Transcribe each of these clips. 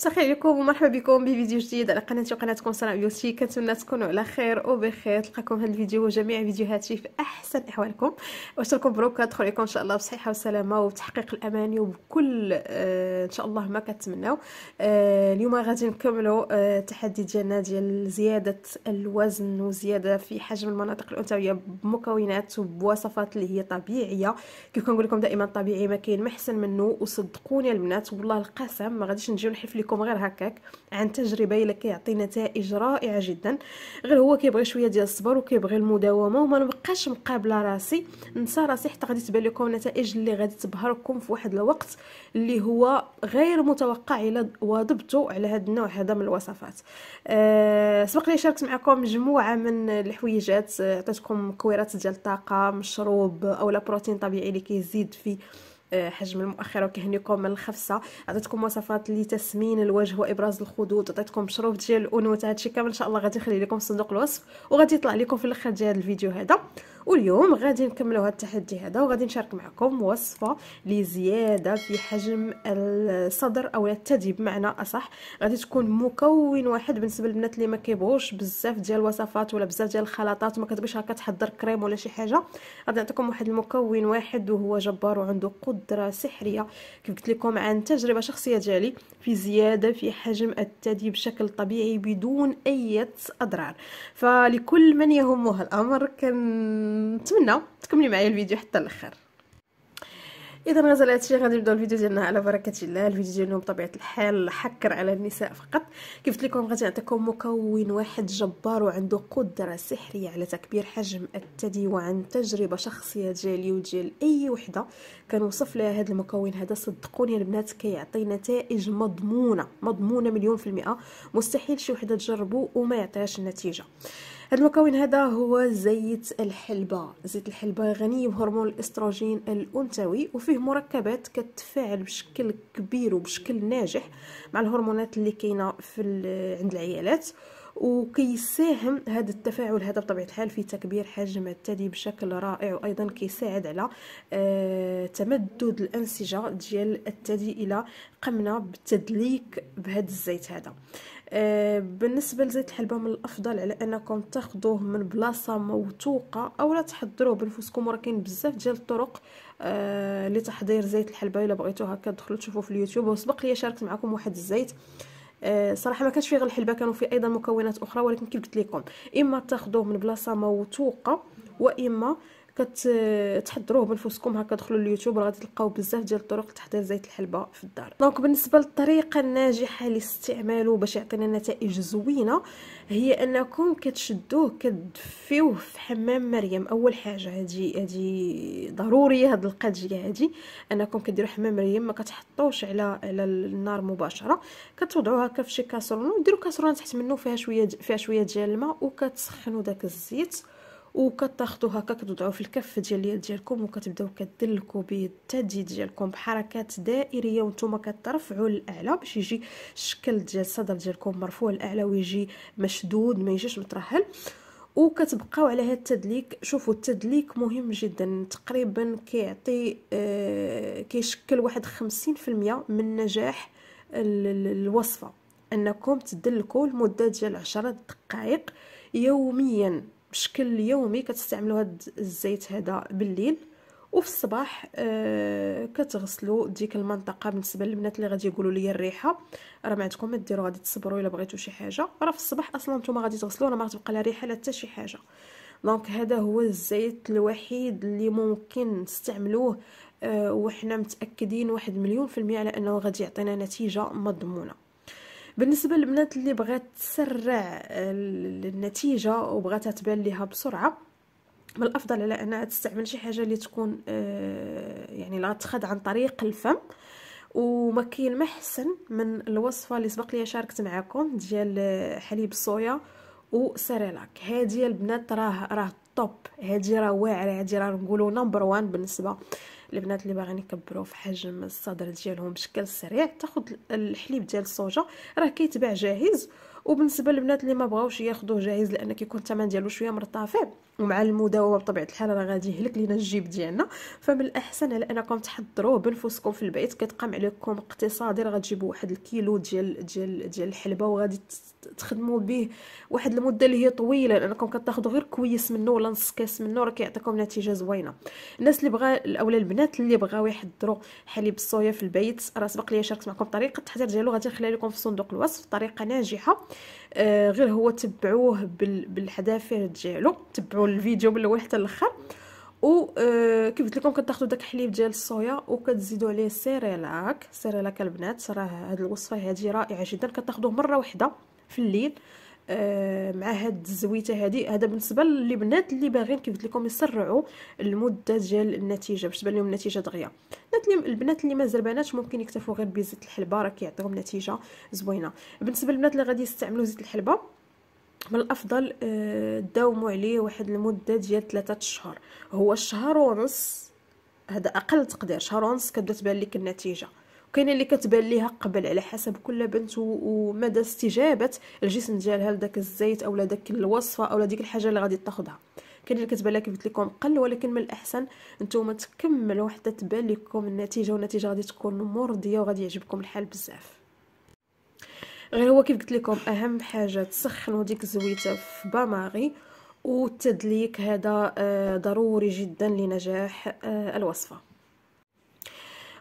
مساء الخير لكم ومرحبا بكم بفيديو جديد على قناتي وقناتكم سلام بيوتي كنتمنى تكونوا على خير وبخير تلقاكم هذا الفيديو وجميع فيديوهاتي في احسن احوالكم واش بروكا مبروك كندخل لكم ان شاء الله بصحه وسلامه وتحقيق الاماني وبكل آه، ان شاء الله ما كتمناو آه، اليوم غادي نكملوا آه، التحدي ديالنا ديال زياده الوزن وزياده في حجم المناطق الانثويه بمكونات وبوصفات اللي هي طبيعيه كيف كنقول لكم دائما طبيعي ما كاين ما احسن منه وصدقوني البنات والله القسم ما غاديش نجيو نحلف لكم غير هكاك عن تجربه الا كيعطي نتائج رائعه جدا غير هو كيبغي شويه ديال الصبر وكيبغي المداومه وما نبقاش مقابله راسي نسى راسي حتى غادي تبان لكم نتائج اللي غادي تبهركم في واحد الوقت اللي هو غير متوقع الا وضبطوا على هذا النوع هذا من الوصفات أه سبق لي شاركت معكم مجموعه من الحويجات آه، عطيتكم كويرات ديال الطاقه مشروب اولا بروتين طبيعي اللي كيزيد في حجم المؤخره وكهنيكم من الخفسه عطيتكم وصفات لتسمين الوجه وابراز الخدود عطيتكم مشروب ديال الانوثه هادشي كامل ان شاء الله غادي نخلي لكم في صندوق الوصف وغادي يطلع لكم في الاخر ديال الفيديو هذا واليوم غادي نكملوا هذا التحدي هذا وغادي نشارك معكم وصفه لزياده في حجم الصدر او الثدي بمعنى اصح غادي تكون مكون واحد بالنسبه للبنات اللي ما كيبغوش بزاف ديال الوصفات ولا بزاف ديال الخلطات وما كتبغيش هكا تحضر كريم ولا شي حاجه غادي نعطيكم واحد المكون واحد وهو جبار وعنده قدره سحريه كيف قلت لكم عن تجربه شخصيه ديالي في زياده في حجم الثدي بشكل طبيعي بدون اي اضرار فلكل من يهمه الامر كان نتمنى تكملي معايا الفيديو حتى الاخر اذا غزلاتي غادي نبداو الفيديو ديالنا على بركه الله الفيديو ديالنا بطبيعه الحال حكر على النساء فقط كيف قلت لكم غادي نعطيكم مكون واحد جبار وعنده قدره سحريه على تكبير حجم الثدي وعن تجربه شخصيه ديالي وديال اي وحده كنوصف لها هذا المكون هذا صدقوني البنات كيعطي نتائج مضمونه مضمونه مليون في المئه مستحيل شي وحده تجربو وما يعطيهاش النتيجه هذا المكون هذا هو زيت الحلبة زيت الحلبة غني بهرمون الاستروجين الأنثوي وفيه مركبات كتفاعل بشكل كبير وبشكل ناجح مع الهرمونات اللي كاينه في عند العيالات وكيساهم هذا التفاعل هذا بطبيعه الحال في تكبير حجم الثدي بشكل رائع وايضا كيساعد على آه، تمدد الانسجه ديال الثدي الى قمنا بالتدليك بهذا الزيت هذا آه، بالنسبه لزيت الحلبه من الافضل على انكم تاخذوه من بلاصه موثوقه اولا تحضروه بنفسكم وراه كاين بزاف ديال الطرق آه، لتحضير زيت الحلبه الا بغيتو هكا تدخلوا تشوفوا في اليوتيوب وسبق لي شاركت معكم واحد الزيت آه، صراحه ما كانش فيه غير الحلبه كانوا فيه ايضا مكونات اخرى ولكن كيف قلت لكم اما تاخذوه من بلاصه موثوقه واما كتحضروه بنفسكم هكا دخلوا اليوتيوب غادي تلقاو بزاف ديال الطرق لتحضير زيت الحلبه في الدار دونك بالنسبه للطريقه الناجحه لاستعماله باش يعطينا نتائج زوينه هي انكم كتشدوه كتدفيوه في حمام مريم اول حاجه هادي هادي ضروريه هاد القضيه هادي انكم كديروا حمام مريم ما كتحطوش على على النار مباشره كتوضعوه هكا في شي كاسرونه ديروا كاسرونه تحت منه فيها شويه فيها شويه ديال الماء وكتسخنوا داك الزيت وكتاخذوا هكا كتوضعوا في الكف ديال ديالكم وكتبداو كدلكوا بالثدي ديالكم بحركات دائريه وانتم كترفعوا للاعلى باش يجي الشكل ديال الصدر ديالكم مرفوع للاعلى ويجي مشدود ما يجيش مترهل وكتبقاو على هذا التدليك شوفوا التدليك مهم جدا تقريبا كيعطي آه كيشكل واحد 50% من نجاح الوصفه انكم تدلكوا لمده ديال 10 دقائق يوميا بشكل يومي كتستعملوا هاد الزيت هذا بالليل وفي الصباح آه كتغسلوا ديك المنطقه بالنسبه للبنات اللي غادي يقولوا لي الريحه راه ما عندكم ما ديروا غادي تصبروا الا بغيتوا شي حاجه راه في الصباح اصلا نتوما غادي تغسلوا راه ما غتبقى لا ريحه لا حتى شي حاجه دونك هذا هو الزيت الوحيد اللي ممكن نستعملوه آه وحنا متاكدين واحد مليون في المية على انه غادي يعطينا نتيجه مضمونه بالنسبه للبنات اللي بغات تسرع النتيجه آه، وبغاتها تبان ليها بسرعه من الافضل على انها تستعمل شي حاجه اللي تكون آه، يعني لا عن طريق الفم وما كاين ما احسن من الوصفه اللي سبق لي شاركت معكم ديال آه، حليب الصويا وسيريلاك هذه البنات راه راه توب هادي راه واعره هادي راه نقولوا نمبر وان بالنسبه البنات اللي باغيين يكبروا في حجم الصدر ديالهم بشكل سريع تاخذ الحليب ديال الصوجا راه كيتباع جاهز وبالنسبه للبنات اللي ما بغاوش ياخذوه جاهز لان كيكون الثمن ديالو شويه مرتفع ومع المداومه بطبيعه الحال راه غادي يهلك لينا الجيب ديالنا فمن الاحسن على انكم تحضروه بنفسكم في البيت كتقام عليكم اقتصادي راه غتجيبوا واحد الكيلو ديال ديال ديال الحلبه وغادي تخدموا به واحد المده اللي هي طويله لانكم كتاخذوا غير كويس منه ولا نص كاس منه راه كيعطيكم نتيجه زوينه الناس اللي بغا اولا البنات اللي بغاو يحضروا حليب الصويا في البيت راه سبق لي شاركت معكم طريقه التحضير ديالو غادي نخليها لكم في صندوق الوصف طريقه ناجحه آه غير هو تبعوه بالحذافير ديالو تبعوا الفيديو من الاول حتى الاخر آه، كيف قلت لكم كتاخذوا داك الحليب ديال الصويا وكتزيدوا عليه سيريلاك سيريلاك البنات راه هاد الوصفه هادي رائعه جدا كتاخذوه مره واحده في الليل آه، مع هاد الزويته هادي هذا بالنسبه للبنات اللي باغيين كيف قلت لكم يسرعوا المده ديال النتيجه باش تبان لهم النتيجه دغيا البنات اللي البنات اللي مازال بنات ممكن يكتفوا غير بزيت الحلبه راه كيعطيهم نتيجه زوينه بالنسبه للبنات اللي غادي يستعملوا زيت الحلبه من الافضل آه، داوموا عليه واحد المده ديال ثلاثة اشهر هو شهر ونص هذا اقل تقدير شهر ونص كتبدا تبان لك النتيجه وكاينه اللي كتبان ليها قبل على حسب كل بنت ومدى استجابه الجسم ديالها لذاك الزيت اولا داك الوصفه اولا ديك الحاجه اللي غادي تاخذها كاين اللي كتبان لها كيف قلت لكم قل ولكن من الاحسن نتوما تكملوا حتى تبان لكم النتيجه والنتيجه غادي تكون مرضيه وغادي يعجبكم الحال بزاف غير هو كيف قلت لكم اهم حاجه تسخنوا ديك الزويته في باماري والتدليك هذا آه، ضروري جدا لنجاح آه، الوصفه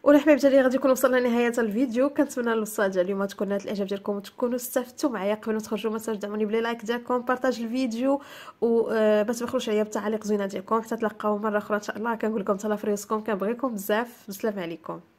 والحبايب ديالي غادي نكون وصلنا لنهايه الفيديو كنتمنى الوصفه ديال اليوم تكون نالت الاعجاب ديالكم وتكونوا استفدتوا معايا قبل ما تخرجوا ما تنساوش دعموني بلي لايك ديالكم بارطاج الفيديو وما آه، تبخلوش عليا بالتعاليق زوينه ديالكم حتى تلقاو مره اخرى ان شاء الله كنقول لكم تهلا في راسكم كنبغيكم بزاف بسلام عليكم